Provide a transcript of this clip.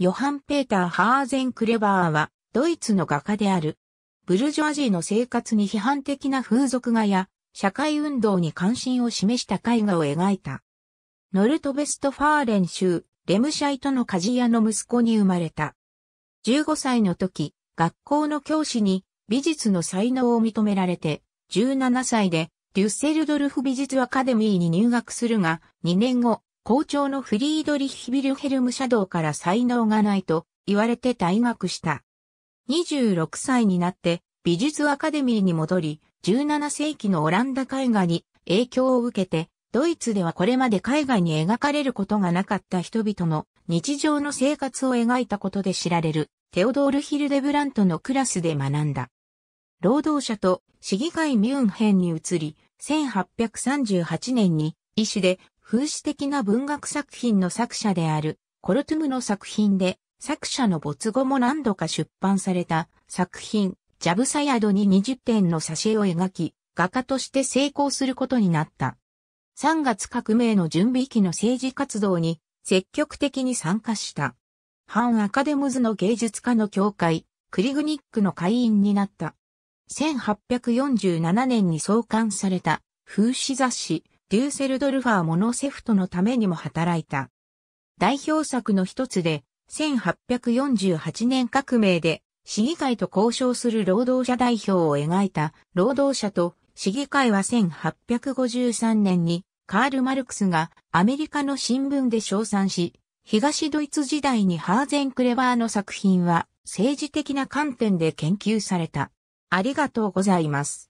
ヨハン・ペーター・ハーゼン・クレバーは、ドイツの画家である。ブルジョアジーの生活に批判的な風俗画や、社会運動に関心を示した絵画を描いた。ノルトベストファーレン州、レムシャイトの鍛冶屋の息子に生まれた。15歳の時、学校の教師に美術の才能を認められて、17歳でデュッセルドルフ美術アカデミーに入学するが、2年後、校長のフリードリッヒ・ビルヘルムシャドウから才能がないと言われて退学した。26歳になって美術アカデミーに戻り、17世紀のオランダ絵画に影響を受けて、ドイツではこれまで絵画に描かれることがなかった人々の日常の生活を描いたことで知られるテオドール・ヒルデブラントのクラスで学んだ。労働者と市議会ミュンヘンに移り、1838年に医師で風刺的な文学作品の作者であるコルトゥムの作品で、作者の没後も何度か出版された作品、ジャブサヤドに20点の挿絵を描き、画家として成功することになった。3月革命の準備期の政治活動に積極的に参加した。反アカデムズの芸術家の協会、クリグニックの会員になった。1847年に創刊された風刺雑誌、デューセルドルファーモノセフトのためにも働いた。代表作の一つで、1848年革命で市議会と交渉する労働者代表を描いた労働者と市議会は1853年にカール・マルクスがアメリカの新聞で称賛し、東ドイツ時代にハーゼン・クレバーの作品は政治的な観点で研究された。ありがとうございます。